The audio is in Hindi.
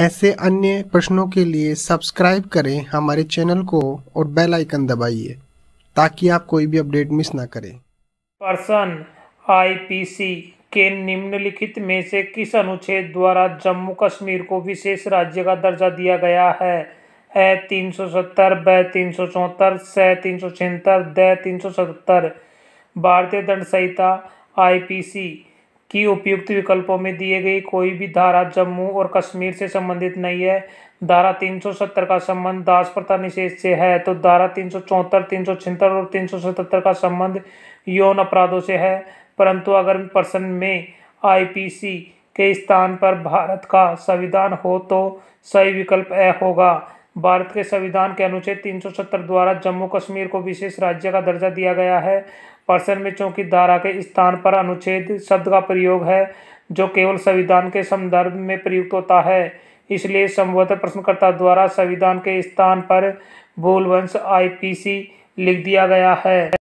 ऐसे अन्य प्रश्नों के लिए सब्सक्राइब करें हमारे चैनल को और बेल आइकन दबाइए ताकि आप कोई भी अपडेट मिस ना करें पर्सन आईपीसी के निम्नलिखित में से किस अनुच्छेद द्वारा जम्मू कश्मीर को विशेष राज्य का दर्जा दिया गया है ए तीन सौ सत्तर ब तीन सौ चौहत्तर स तीन सौ छिहत्तर द तीन सौ सतहत्तर भारतीय दंड संहिता आईपीसी की उपयुक्त विकल्पों में दिए गई कोई भी धारा जम्मू और कश्मीर से संबंधित नहीं है धारा 370 का संबंध दास प्रथा निषेध से है तो धारा तीन सौ चौहत्तर तीन सौ छिहत्तर और तीन सौ सतहत्तर का संबंध यौन अपराधों से है परंतु अगर प्रश्न में आईपीसी के स्थान पर भारत का संविधान हो तो सही विकल्प ए होगा भारत के संविधान के अनुच्छेद तीन द्वारा जम्मू कश्मीर को विशेष राज्य का दर्जा दिया गया है पर्सन में चौकी धारा के स्थान पर अनुच्छेद शब्द का प्रयोग है जो केवल संविधान के संदर्भ में प्रयुक्त होता है इसलिए संबोधन प्रश्नकर्ता द्वारा संविधान के स्थान पर भूलवंश आईपीसी लिख दिया गया है